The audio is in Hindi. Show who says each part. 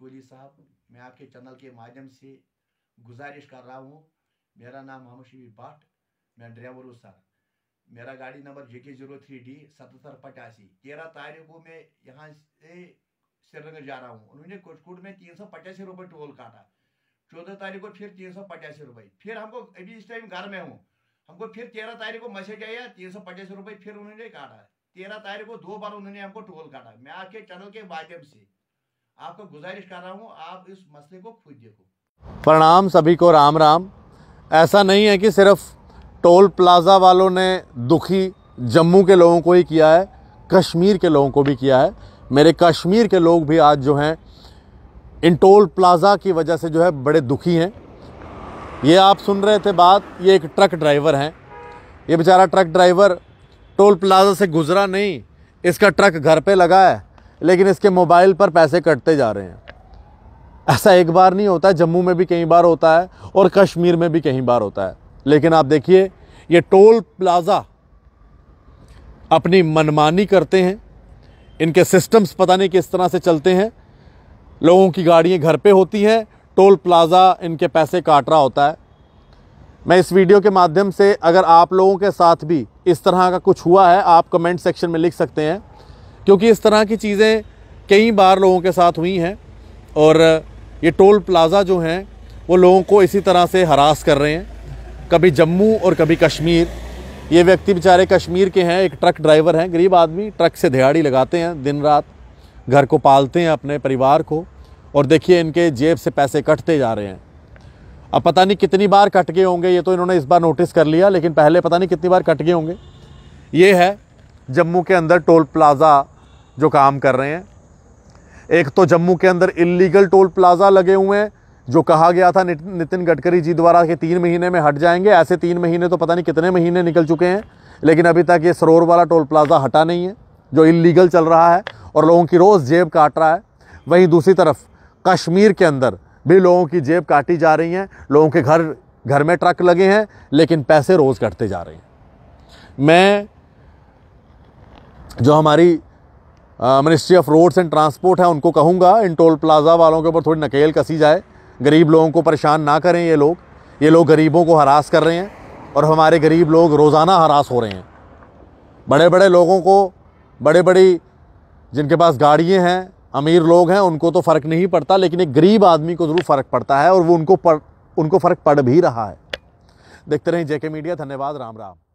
Speaker 1: कोहली साहब मैं आपके चैनल के माध्यम से गुजारिश कर रहा हूँ मेरा नाम मोहम्मद शबी भट्ट मैं ड्राइवर हूँ सर मेरा गाड़ी नंबर जे के जीरो थ्री डी सतहत्तर पचासी तेरह तारीख को मैं यहाँ से श्रीनगर जा रहा हूँ उन्होंने कोचकोट में तीन सौ पचासी रुपये टोल काटा चौदह तारीख को फिर तीन सौ पचासी रुपये फिर हमको अभी इस टाइम घर में हूँ हमको फिर तेरह तारीख को मैसेज आया तीन सौ पचासी रुपये फिर उन्होंने काटा तेरह तारीख को दो बार उन्होंने हमको टोल काटा मैं आपके चैनल के माध्यम से आपको गुजारिश कर रहा हूँ आप इस मसले
Speaker 2: को खुद देखो प्रणाम सभी को राम राम ऐसा नहीं है कि सिर्फ टोल प्लाज़ा वालों ने दुखी जम्मू के लोगों को ही किया है कश्मीर के लोगों को भी किया है मेरे कश्मीर के लोग भी आज जो हैं इन टोल प्लाज़ा की वजह से जो है बड़े दुखी हैं ये आप सुन रहे थे बात ये एक ट्रक ड्राइवर हैं ये बेचारा ट्रक ड्राइवर टोल प्लाज़ा से गुज़रा नहीं इसका ट्रक घर पे लगा है लेकिन इसके मोबाइल पर पैसे कटते जा रहे हैं ऐसा एक बार नहीं होता जम्मू में भी कई बार होता है और कश्मीर में भी कई बार होता है लेकिन आप देखिए ये टोल प्लाज़ा अपनी मनमानी करते हैं इनके सिस्टम्स पता नहीं किस तरह से चलते हैं लोगों की गाड़ियाँ घर पे होती हैं टोल प्लाज़ा इनके पैसे काट रहा होता है मैं इस वीडियो के माध्यम से अगर आप लोगों के साथ भी इस तरह का कुछ हुआ है आप कमेंट सेक्शन में लिख सकते हैं क्योंकि इस तरह की चीज़ें कई बार लोगों के साथ हुई हैं और ये टोल प्लाज़ा जो हैं वो लोगों को इसी तरह से हरास कर रहे हैं कभी जम्मू और कभी कश्मीर ये व्यक्ति बेचारे कश्मीर के हैं एक ट्रक ड्राइवर हैं गरीब आदमी ट्रक से दिहाड़ी लगाते हैं दिन रात घर को पालते हैं अपने परिवार को और देखिए इनके जेब से पैसे कटते जा रहे हैं अब पता नहीं कितनी बार कट गए होंगे ये तो इन्होंने इस बार नोटिस कर लिया लेकिन पहले पता नहीं कितनी बार कट गए होंगे ये है जम्मू के अंदर टोल प्लाज़ा जो काम कर रहे हैं एक तो जम्मू के अंदर इलीगल टोल प्लाजा लगे हुए हैं जो कहा गया था नितिन गडकरी जी द्वारा कि तीन महीने में हट जाएंगे ऐसे तीन महीने तो पता नहीं कितने महीने निकल चुके हैं लेकिन अभी तक ये सरोवर वाला टोल प्लाजा हटा नहीं है जो इलीगल चल रहा है और लोगों की रोज़ जेब काट रहा है वहीं दूसरी तरफ कश्मीर के अंदर भी लोगों की जेब काटी जा रही हैं लोगों के घर घर में ट्रक लगे हैं लेकिन पैसे रोज़ कटते जा रहे हैं मैं जो हमारी ministry of roads and transport है उनको कहूँगा इन टोल प्लाज़ा वालों के ऊपर थोड़ी नकेल कसी जाए गरीब लोगों को परेशान ना करें ये लोग ये लोग गरीबों को हरास कर रहे हैं और हमारे गरीब लोग रोज़ाना हरास हो रहे हैं बड़े बड़े लोगों को बड़े बड़ी जिनके पास गाड़ियाँ हैं अमीर लोग हैं उनको तो फ़र्क नहीं पड़ता लेकिन एक गरीब आदमी को ज़रूर फ़र्क पड़ता है और वो उनको पड़ उनको फ़र्क पड़ भी रहा है देखते रहें जेके मीडिया धन्यवाद राम राम